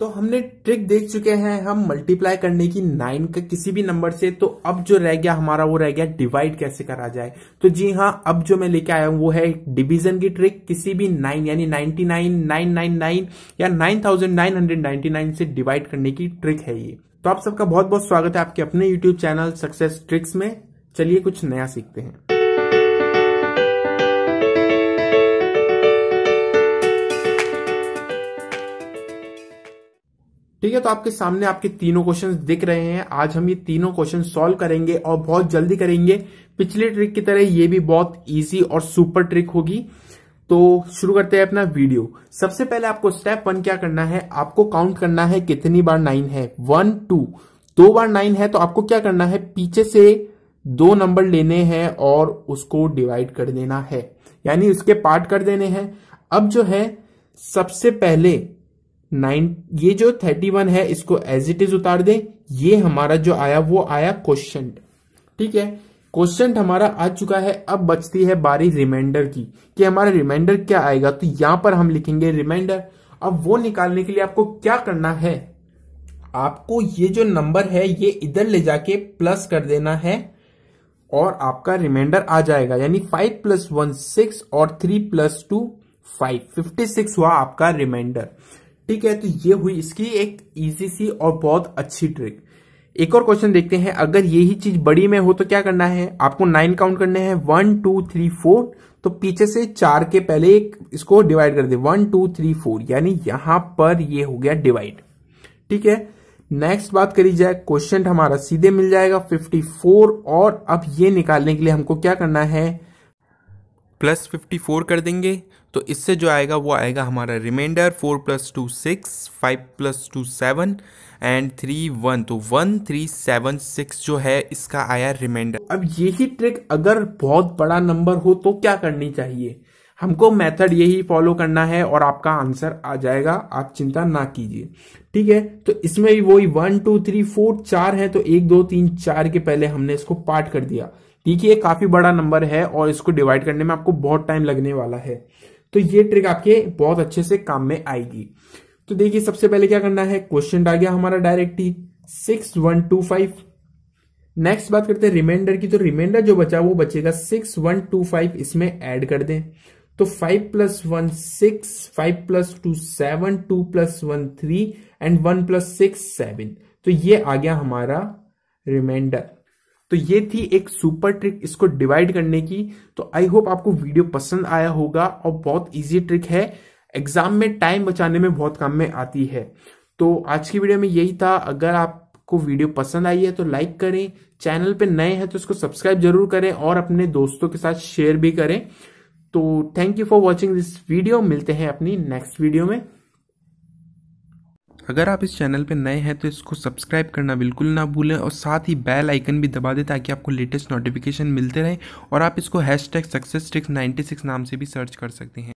तो हमने ट्रिक देख चुके हैं हम मल्टीप्लाई करने की नाइन का किसी भी नंबर से तो अब जो रह गया हमारा वो रह गया डिवाइड कैसे करा जाए तो जी हाँ अब जो मैं लेके आया हूं वो है डिवीजन की ट्रिक किसी भी नाइन यानी ninety nine nine nine nine या nine thousand nine hundred ninety nine से डिवाइड करने की ट्रिक है ये तो आप सबका बहुत बहुत स्वागत है आपके अपने यूट्यूब चैनल सक्सेस ट्रिक्स में चलिए कुछ नया सीखते हैं ठीक है तो आपके सामने आपके तीनों क्वेश्चन दिख रहे हैं आज हम ये तीनों क्वेश्चन सोल्व करेंगे और बहुत जल्दी करेंगे पिछले ट्रिक की तरह ये भी बहुत ईजी और सुपर ट्रिक होगी तो शुरू करते हैं अपना वीडियो सबसे पहले आपको स्टेप वन क्या करना है आपको काउंट करना है कितनी बार नाइन है वन टू दो बार नाइन है तो आपको क्या करना है पीछे से दो नंबर लेने हैं और उसको डिवाइड कर देना है यानी उसके पार्ट कर देने हैं अब जो है सबसे पहले नाइन ये जो थर्टी वन है इसको एज इट इज उतार दें ये हमारा जो आया वो आया क्वेश्चन ठीक है क्वेश्चन हमारा आ चुका है अब बचती है बारी रिमाइंडर की कि हमारा रिमाइंडर क्या आएगा तो यहां पर हम लिखेंगे रिमाइंडर अब वो निकालने के लिए आपको क्या करना है आपको ये जो नंबर है ये इधर ले जाके प्लस कर देना है और आपका रिमाइंडर आ जाएगा यानी फाइव प्लस वन सिक्स और three plus two five fifty six हुआ आपका रिमाइंडर ठीक है तो ये हुई इसकी एक इजी सी और बहुत अच्छी ट्रिक एक और क्वेश्चन देखते हैं अगर यही चीज बड़ी में हो तो क्या करना है आपको नाइन काउंट करने हैं वन टू थ्री फोर तो पीछे से चार के पहले एक इसको डिवाइड कर दे वन टू थ्री फोर यानी यहां पर ये हो गया डिवाइड ठीक है नेक्स्ट बात करी जाए क्वेश्चन हमारा सीधे मिल जाएगा फिफ्टी और अब ये निकालने के लिए हमको क्या करना है प्लस फिफ्टी फोर कर देंगे तो इससे जो आएगा वो आएगा हमारा reminder four plus two six five plus two seven and three one तो वन थ्री सेवन सिक्स जो है इसका आया रिमाइंडर अब यही ट्रिक अगर बहुत बड़ा नंबर हो तो क्या करनी चाहिए हमको मेथड यही फॉलो करना है और आपका आंसर आ जाएगा आप चिंता ना कीजिए ठीक है तो इसमें भी वही वन टू थ्री फोर चार है तो एक दो तीन चार के पहले हमने इसको पार्ट कर दिया देखिए काफी बड़ा नंबर है और इसको डिवाइड करने में आपको बहुत टाइम लगने वाला है तो ये ट्रिक आपके बहुत अच्छे से काम में आएगी तो देखिए सबसे पहले क्या करना है क्वेश्चन आ गया हमारा डायरेक्ट ही six one two five next बात करते हैं रिमाइंडर की तो रिमाइंडर जो बचा वो बचेगा सिक्स वन टू फाइव इसमें ऐड कर दें तो five plus one six five plus two seven two plus one three and one plus six seven तो ये आ गया हमारा रिमाइंडर तो ये थी एक सुपर ट्रिक इसको डिवाइड करने की तो आई होप आपको वीडियो पसंद आया होगा और बहुत इजी ट्रिक है एग्जाम में टाइम बचाने में बहुत काम में आती है तो आज की वीडियो में यही था अगर आपको वीडियो पसंद आई है तो लाइक करें चैनल पे नए हैं तो इसको सब्सक्राइब जरूर करें और अपने दोस्तों के साथ शेयर भी करें तो thank you for watching this video मिलते हैं अपनी नेक्स्ट वीडियो में अगर आप इस चैनल पर नए हैं तो इसको सब्सक्राइब करना बिल्कुल ना भूलें और साथ ही बेल आइकन भी दबा दें ताकि आपको लेटेस्ट नोटिफिकेशन मिलते रहें और आप इसको hashtag success ninety six नाम से भी सर्च कर सकते हैं